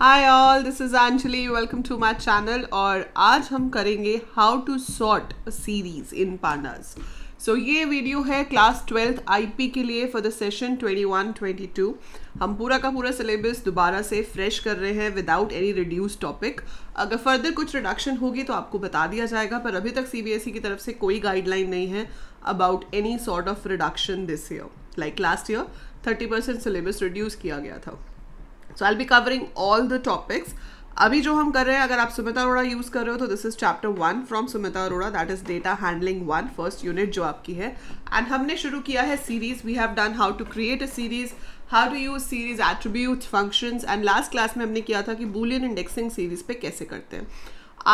High all this is Anjali welcome to my channel और आज हम करेंगे how to sort series in pandas so ये वीडियो है क्लास ट्वेल्थ आई पी के लिए for the session twenty one twenty two हम पूरा का पूरा सिलेबस दोबारा से फ्रेश कर रहे हैं विदाउट एनी रिड्यूस टॉपिक अगर फर्दर कुछ रिडक्शन होगी तो आपको बता दिया जाएगा पर अभी तक सी बी एस ई की तरफ से कोई गाइडलाइन नहीं है about any sort of reduction this year like last year thirty percent syllabus reduce किया गया था so I be covering all the topics अभी जो हम कर रहे हैं अगर आप सुमिता अरोड़ा यूज़ कर रहे हो तो this is chapter one from Sumita Arora that is data handling one first unit जो आपकी है एंड हमने शुरू किया है series we have done how to create a series how to use series attribute functions and last class में हमने किया था कि बुलियन इंडेक्सिंग सीरीज पे कैसे करते हैं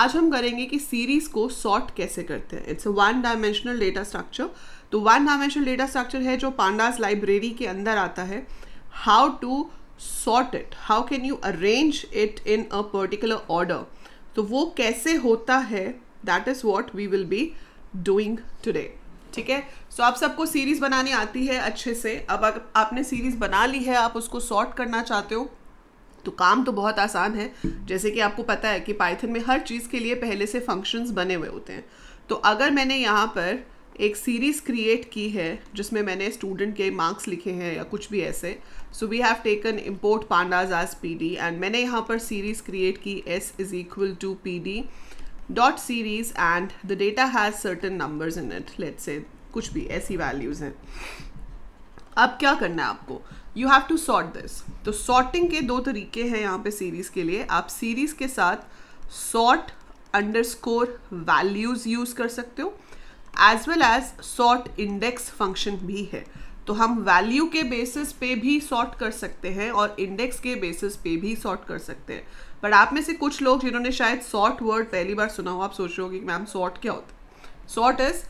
आज हम करेंगे कि सीरीज को सॉर्ट कैसे करते हैं it's a one dimensional data structure तो वन डायमेंशनल डेटा स्ट्रक्चर है जो पांडास लाइब्रेरी के अंदर आता है how to sort it how can you arrange it in a particular order तो वो कैसे होता है that is what we will be doing today ठीक है सो आप सबको सीरीज़ बनानी आती है अच्छे से अब अगर आपने सीरीज़ बना ली है आप उसको सॉर्ट करना चाहते हो तो काम तो बहुत आसान है जैसे कि आपको पता है कि पाइथन में हर चीज़ के लिए पहले से फंक्शंस बने हुए होते हैं तो अगर मैंने यहाँ पर एक सीरीज़ क्रिएट की है जिसमें मैंने स्टूडेंट के मार्क्स लिखे हैं या कुछ भी ऐसे so we have taken import pandas as P D and मैंने यहाँ पर सीरीज़ क्रिएट की S is equal to P D dot series and the data has certain numbers in it let say कुछ भी ऐसी वैल्यूज़ हैं अब क्या करना है आपको you have to sort this तो सॉर्टिंग के दो तरीके हैं यहाँ पे सीरीज़ के लिए आप सीरीज़ के साथ sort underscore values use कर सकते हो as well as sort index function भी है तो हम वैल्यू के बेसिस पे भी सॉर्ट कर सकते हैं और इंडेक्स के बेसिस पे भी सॉर्ट कर सकते हैं बट आप में से कुछ लोग जिन्होंने शायद सॉर्ट वर्ड पहली बार सुना हो आप सोच रहे हो कि मैम सॉर्ट क्या होता है sort is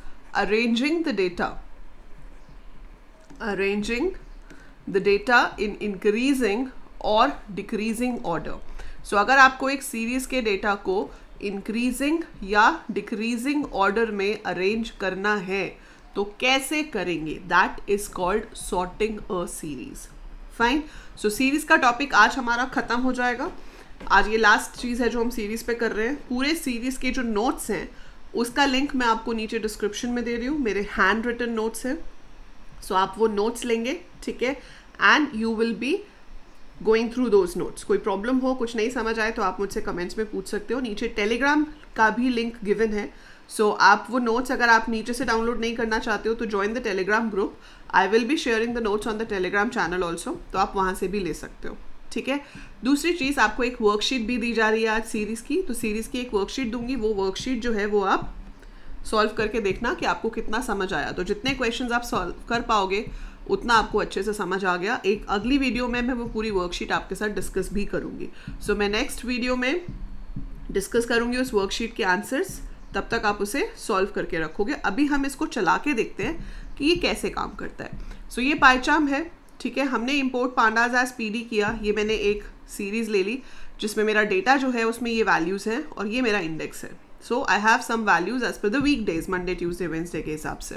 arranging the data arranging the data in increasing और डिक्रीजिंग ऑर्डर सो अगर आपको एक सीरीज़ के डेटा को इंक्रीजिंग या डिक्रीजिंग ऑर्डर में अरेंज करना है तो कैसे करेंगे that is called sorting a series fine so series का टॉपिक आज हमारा ख़त्म हो जाएगा आज ये लास्ट चीज़ है जो हम सीरीज़ पे कर रहे हैं पूरे सीरीज़ के जो नोट्स हैं उसका लिंक मैं आपको नीचे डिस्क्रिप्शन में दे रही हूँ मेरे हैंड रिटन नोट्स हैं सो so, आप वो नोट्स लेंगे ठीक है and you will be going through those notes कोई प्रॉब्लम हो कुछ नहीं समझ आए तो आप मुझसे कमेंट्स में पूछ सकते हो नीचे टेलीग्राम का भी लिंक गिवन है सो so, आप वो नोट्स अगर आप नीचे से डाउनलोड नहीं करना चाहते हो तो join the Telegram group I will be sharing the notes on the Telegram channel also तो आप वहाँ से भी ले सकते हो ठीक है दूसरी चीज़ आपको एक वर्कशीट भी दी जा रही है आज सीरीज़ की तो सीरीज़ की एक वर्कशीट दूंगी वो वर्कशीट जो है वो आप सॉल्व करके देखना कि आपको कितना समझ आया तो जितने क्वेश्चंस आप सॉल्व कर पाओगे उतना आपको अच्छे से समझ आ गया एक अगली वीडियो में मैं वो पूरी वर्कशीट आपके साथ डिस्कस भी करूँगी सो so, मैं नेक्स्ट वीडियो में डिस्कस करूँगी उस वर्कशीट के आंसर्स तब तक आप उसे सॉल्व करके रखोगे अभी हम इसको चला के देखते हैं कि ये कैसे काम करता है सो so, ये पाईचाम है ठीक है हमने इम्पोर्ट पांडाज एज पी किया ये मैंने एक सीरीज़ ले ली जिसमें मेरा डेटा जो है उसमें ये वैल्यूज़ हैं और ये मेरा इंडेक्स है so I have some values as per the week days Monday Tuesday Wednesday के हिसाब से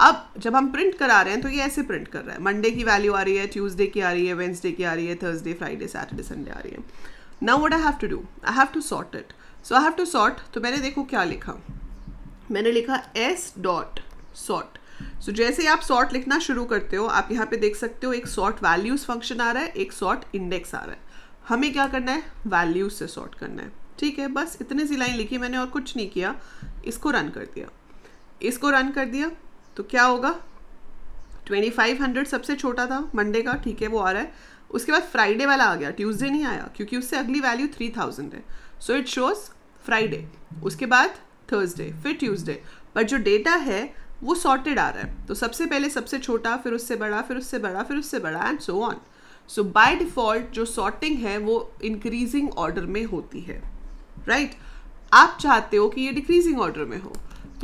अब जब हम प्रिंट करा रहे हैं तो ये ऐसे प्रिंट कर रहा है मंडे की वैल्यू आ रही है ट्यूसडे की आ रही है वेंसडे की आ रही है थर्सडे फ्राइडे सैटरडे संडे आ रही है now what I have to do I have to sort it so I have to sort तो मैंने देखो क्या लिखा मैंने लिखा एस डॉट सॉर्ट सो जैसे ही आप सॉर्ट लिखना शुरू करते हो आप यहाँ पे देख सकते हो एक सॉर्ट वैल्यूज फंक्शन आ रहा है एक सॉर्ट इंडेक्स आ रहा है हमें क्या करना है वैल्यूज से सॉर्ट करना है ठीक है बस इतने सी लाइन लिखी मैंने और कुछ नहीं किया इसको रन कर दिया इसको रन कर दिया तो क्या होगा 2500 सबसे छोटा था मंडे का ठीक है वो आ रहा है उसके बाद फ्राइडे वाला आ गया ट्यूसडे नहीं आया क्योंकि उससे अगली वैल्यू 3000 है सो इट शोज़ फ्राइडे उसके बाद थर्सडे फिर ट्यूसडे बट जो डेटा है वो सॉर्टेड आ रहा है तो सबसे पहले सबसे छोटा फिर उससे बड़ा फिर उससे बड़ा फिर उससे बड़ा and so on so by default जो सॉर्टिंग है वो इंक्रीजिंग ऑर्डर में होती है राइट right? आप चाहते हो कि ये डिक्रीजिंग ऑर्डर में हो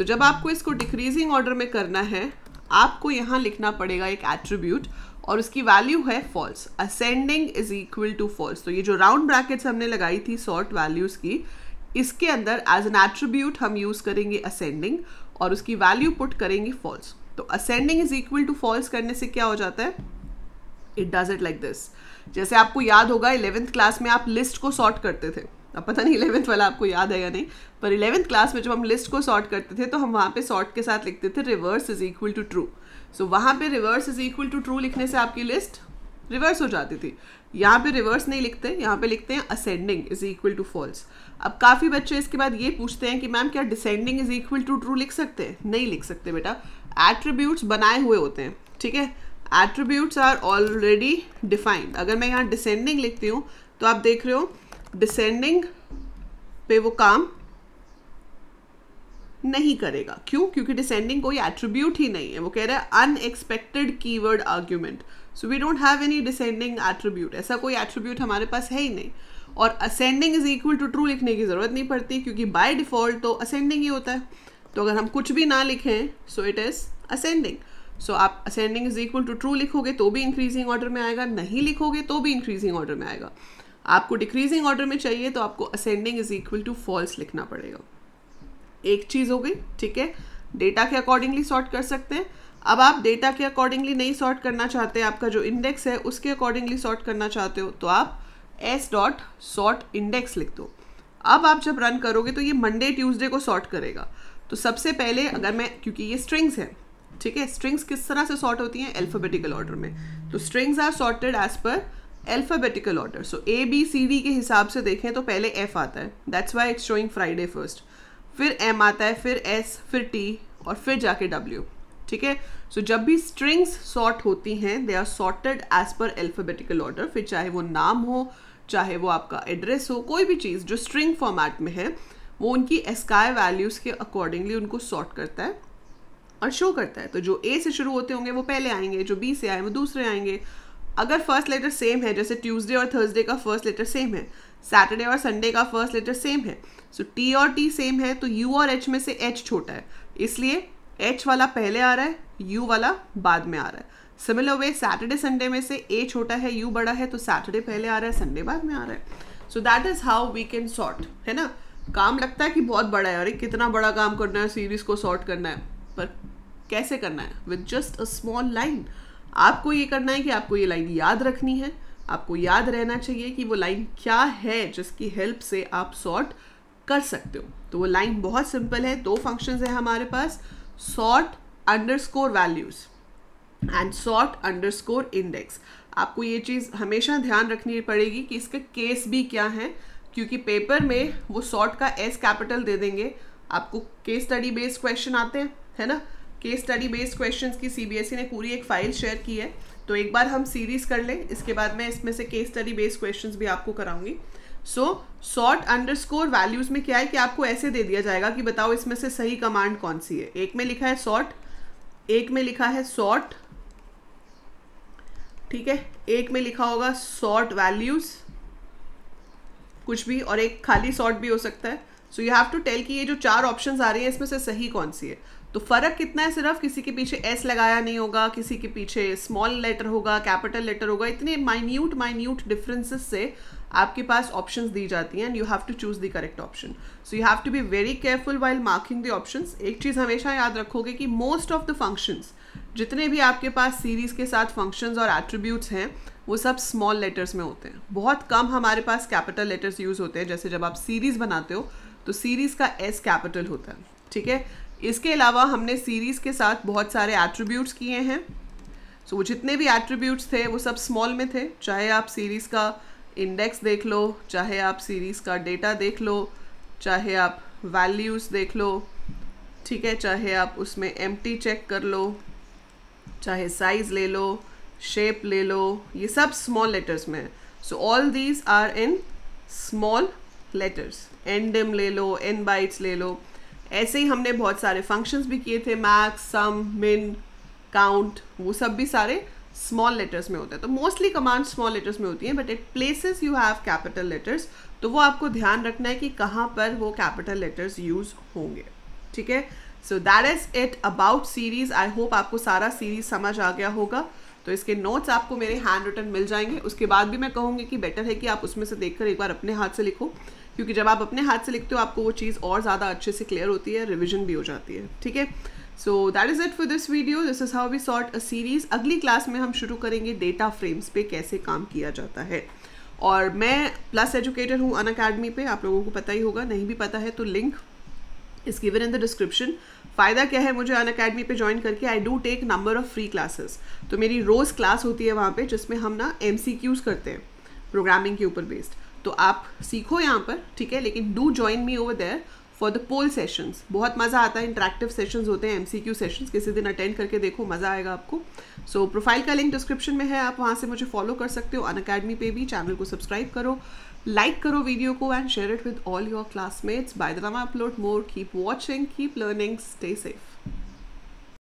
तो जब आपको इसको डिक्रीजिंग ऑर्डर में करना है आपको यहाँ लिखना पड़ेगा एक एट्रीब्यूट और उसकी वैल्यू है false ascending is equal to false तो ये जो राउंड ब्रैकेट्स हमने लगाई थी सॉर्ट वैल्यूज़ की इसके अंदर एज एन एट्रीब्यूट हम यूज़ करेंगे असेंडिंग और उसकी वैल्यू पुट करेंगे फॉल्स तो ascending is equal to false करने से क्या हो जाता है it does it like this जैसे आपको याद होगा इलेवेंथ क्लास में आप लिस्ट को सॉर्ट करते थे अब पता नहीं इलेवेंथ वाला आपको याद है या नहीं पर इलेवेंथ क्लास में जब हम लिस्ट को सॉर्ट करते थे तो हम वहाँ पे सॉर्ट के साथ लिखते थे reverse is equal to true so वहाँ पे reverse is equal to true लिखने से आपकी लिस्ट रिवर्स हो जाती थी यहाँ पे रिवर्स नहीं लिखते यहाँ पे लिखते हैं ascending is equal to false अब काफ़ी बच्चे इसके बाद ये पूछते हैं कि मैम क्या descending is equal to true लिख सकते हैं नहीं लिख सकते बेटा एट्रीब्यूट्स बनाए हुए होते हैं ठीक है एट्रीब्यूट्स आर ऑलरेडी डिफाइंड अगर मैं यहाँ डिसेंडिंग लिखती हूँ तो आप देख रहे हो डिसेंडिंग पे वो काम नहीं करेगा क्यों क्योंकि डिसेंडिंग कोई एट्रीब्यूट ही नहीं है वो कह रहा है unexpected keyword argument so we don't have any descending attribute ऐसा कोई एट्रीब्यूट हमारे पास है ही नहीं और ascending is equal to true लिखने की ज़रूरत नहीं पड़ती क्योंकि बाय डिफ़ॉल्ट तो असेंडिंग ही होता है तो अगर हम कुछ भी ना लिखें so it is ascending so आप ascending is equal to true लिखोगे तो भी इंक्रीजिंग ऑर्डर में आएगा नहीं लिखोगे तो भी इंक्रीजिंग ऑर्डर में आएगा आपको डिक्रीजिंग ऑर्डर में चाहिए तो आपको ascending is equal to false लिखना पड़ेगा एक चीज़ हो गई ठीक है डेटा के अकॉर्डिंगली सॉर्ट कर सकते हैं अब आप डेटा के अकॉर्डिंगली नहीं सॉर्ट करना चाहते आपका जो इंडेक्स है उसके अकॉर्डिंगली सॉर्ट करना चाहते हो तो आप एस डॉट सॉर्ट इंडेक्स लिख दो अब आप जब रन करोगे तो ये मंडे ट्यूसडे को सॉर्ट करेगा तो सबसे पहले अगर मैं क्योंकि ये स्ट्रिंग्स हैं ठीक है स्ट्रिंग्स किस तरह से सॉर्ट होती हैं अल्फाबेटिकल ऑर्डर में तो strings are sorted as per alphabetical order so A B C D के हिसाब से देखें तो पहले एफ आता है that's why it's showing Friday first फिर एम आता है फिर एस फिर टी और फिर जाके डब्ल्यू ठीक है सो जब भी स्ट्रिंग्स सॉर्ट होती हैं they are sorted as per alphabetical order फिर चाहे वो नाम हो चाहे वो आपका एड्रेस हो कोई भी चीज़ जो स्ट्रिंग फॉर्मेट में है वो उनकी एस्काई वैल्यूज़ के अकॉर्डिंगली उनको सॉर्ट करता है और शो करता है तो जो ए से शुरू होते होंगे वो पहले आएंगे जो बी से आए वो दूसरे आएंगे अगर फर्स्ट लेटर सेम है जैसे ट्यूसडे और थर्सडे का फर्स्ट लेटर सेम है सैटरडे और संडे का फर्स्ट लेटर सेम है सो so, टी और टी सेम है तो यू और एच में से एच छोटा है इसलिए एच वाला पहले आ रहा है यू वाला बाद में आ रहा है सिमिलर वे सैटरडे संडे में से ए छोटा है यू बड़ा है तो सैटरडे पहले आ रहा है संडे बाद में आ रहा है so that is how we can sort है ना काम लगता है कि बहुत बड़ा है अरे कितना बड़ा काम करना है सीरीज़ को सॉर्ट करना है पर कैसे करना है with just a small line आपको ये करना है कि आपको ये लाइन याद रखनी है आपको याद रहना चाहिए कि वो लाइन क्या है जिसकी हेल्प से आप सॉर्ट कर सकते हो तो वो लाइन बहुत सिंपल है दो फंक्शन है हमारे पास sort underscore values and sort underscore index आपको ये चीज़ हमेशा ध्यान रखनी पड़ेगी कि इसके केस भी क्या है क्योंकि पेपर में वो सॉर्ट का एस कैपिटल दे देंगे आपको केस स्टडी बेस्ड क्वेश्चन आते हैं है ना केस स्टडी बेस्ड क्वेश्चंस की सीबीएसई e ने पूरी एक फाइल शेयर की है तो एक बार हम सीरीज कर लें इसके बाद मैं इसमें से केस स्टडी बेस्ड क्वेश्चंस भी आपको कराऊंगी so sort underscore values में क्या है कि आपको ऐसे दे दिया जाएगा कि बताओ इसमें से सही कमांड कौन सी है एक में लिखा है सॉर्ट एक में लिखा है सॉर्ट ठीक है एक में लिखा होगा सॉर्ट वैल्यूज़ कुछ भी और एक खाली सॉर्ट भी हो सकता है so you have to tell कि ये जो चार ऑप्शंस आ रही हैं इसमें से सही कौन सी है तो फ़र्क कितना है सिर्फ किसी के पीछे एस लगाया नहीं होगा किसी के पीछे स्मॉल लेटर होगा कैपिटल लेटर होगा इतने माइन्यूट माइन्यूट डिफरेंसेस से आपके पास ऑप्शन दी जाती हैं and you have to choose the correct option so you have to be very careful while marking the option एक चीज़ हमेशा याद रखोगे कि मोस्ट ऑफ द फंक्शंस जितने भी आपके पास सीरीज़ के साथ फंक्शंस और एट्रीब्यूट्स हैं वो सब स्मॉल लेटर्स में होते हैं बहुत कम हमारे पास कैपिटल लेटर्स यूज़ होते हैं जैसे जब आप सीरीज़ बनाते हो तो सीरीज़ का एस कैपिटल होता है ठीक है इसके अलावा हमने सीरीज़ के साथ बहुत सारे एट्रीब्यूट्स किए हैं सो so, जितने भी एट्रीब्यूट्स थे वो सब स्मॉल में थे चाहे आप सीरीज़ का इंडेक्स देख लो चाहे आप सीरीज़ का डेटा देख लो चाहे आप वैल्यूज़ देख लो ठीक है चाहे आप उसमें एम चेक कर लो चाहे साइज़ ले लो शेप ले लो ये सब स्मॉल लेटर्स में है so all these are in small letters एंडम ले लो एन बाइट्स ले लो ऐसे ही हमने बहुत सारे फंक्शंस भी किए थे मैक्स सम मिन काउंट वो सब भी सारे स्मॉल लेटर्स में होते हैं तो मोस्टली कमांड स्मॉल लेटर्स में होती हैं but it places you have capital letters तो वो आपको ध्यान रखना है कि कहाँ पर वो कैपिटल लेटर्स यूज होंगे ठीक है so that is it about series I hope आपको सारा सीरीज समझ आ गया होगा तो इसके नोट्स आपको मेरे हैंड रिटन मिल जाएंगे उसके बाद भी मैं कहूँगी कि बेटर है कि आप उसमें से देखकर एक बार अपने हाथ से लिखो क्योंकि जब आप अपने हाथ से लिखते हो आपको वो चीज़ और ज़्यादा अच्छे से क्लियर होती है रिविजन भी हो जाती है ठीक है so that is it for this video this is how we sort a series अगली क्लास में हम शुरू करेंगे डेटा फ्रेम्स पे कैसे काम किया जाता है और मैं प्लस एजुकेटर हूँ अन अकेडमी पे आप लोगों को पता ही होगा नहीं भी पता है तो link is given in the description फ़ायदा क्या है मुझे अन अकेडमी पर ज्वाइन करके I do take number of free classes तो मेरी रोज़ क्लास होती है वहाँ पर जिसमें हम ना एम करते हैं प्रोग्रामिंग के ऊपर बेस्ड तो आप सीखो यहाँ पर ठीक है लेकिन do join me over there for the poll sessions बहुत मज़ा आता है इंटरेक्टिव सेशंस होते हैं एमसीक्यू सेशंस किसी दिन अटेंड करके देखो मज़ा आएगा आपको सो so, प्रोफाइल का लिंक डिस्क्रिप्शन में है आप वहाँ से मुझे फॉलो कर सकते हो अन अकेडमी पे भी चैनल को सब्सक्राइब करो लाइक like करो वीडियो को and share it with all your classmates bye the time upload more keep watching keep learning stay safe